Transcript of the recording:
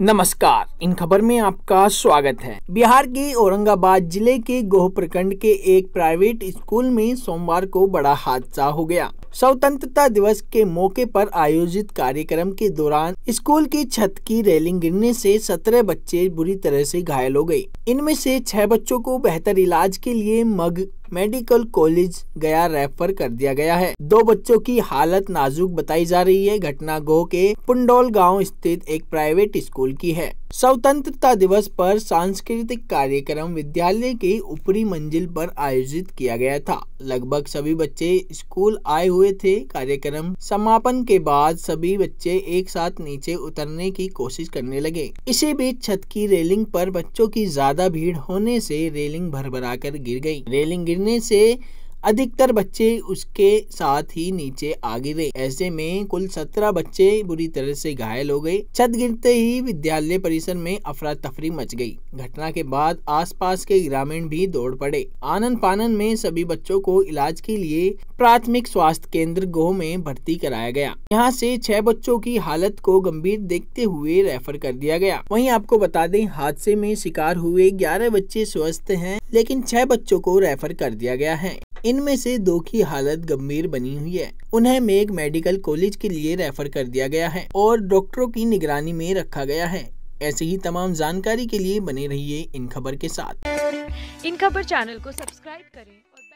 नमस्कार इन खबर में आपका स्वागत है बिहार के औरंगाबाद जिले के गोह प्रखंड के एक प्राइवेट स्कूल में सोमवार को बड़ा हादसा हो गया स्वतंत्रता दिवस के मौके पर आयोजित कार्यक्रम के दौरान स्कूल की छत की रेलिंग गिरने से सत्रह बच्चे बुरी तरह से घायल हो गए इनमें से छह बच्चों को बेहतर इलाज के लिए मग मेडिकल कॉलेज गया रेफर कर दिया गया है दो बच्चों की हालत नाजुक बताई जा रही है घटना गोह के पुंडोल गाँव स्थित एक प्राइवेट स्कूल की है स्वतंत्रता दिवस पर सांस्कृतिक कार्यक्रम विद्यालय के ऊपरी मंजिल पर आयोजित किया गया था लगभग सभी बच्चे स्कूल आए हुए थे कार्यक्रम समापन के बाद सभी बच्चे एक साथ नीचे उतरने की कोशिश करने लगे इसी बीच छत की रेलिंग पर बच्चों की ज्यादा भीड़ होने से रेलिंग भरभराकर गिर गई रेलिंग गिरने से अधिकतर बच्चे उसके साथ ही नीचे आ गिरे ऐसे में कुल सत्रह बच्चे बुरी तरह से घायल हो गए छत गिरते ही विद्यालय परिसर में अफरा तफरी मच गई घटना के बाद आसपास के ग्रामीण भी दौड़ पड़े आनंद पानन में सभी बच्चों को इलाज के लिए प्राथमिक स्वास्थ्य केंद्र गोह में भर्ती कराया गया यहाँ से छह बच्चों की हालत को गंभीर देखते हुए रेफर कर दिया गया वहीं आपको बता दें हादसे में शिकार हुए ग्यारह बच्चे स्वस्थ हैं लेकिन छह बच्चों को रेफर कर दिया गया है इनमें से दो की हालत गंभीर बनी हुई है उन्हें मेघ मेडिकल कॉलेज के लिए रेफर कर दिया गया है और डॉक्टरों की निगरानी में रखा गया है ऐसे ही तमाम जानकारी के लिए बने रहिए इन खबर के साथ इन खबर चैनल को सब्सक्राइब करें और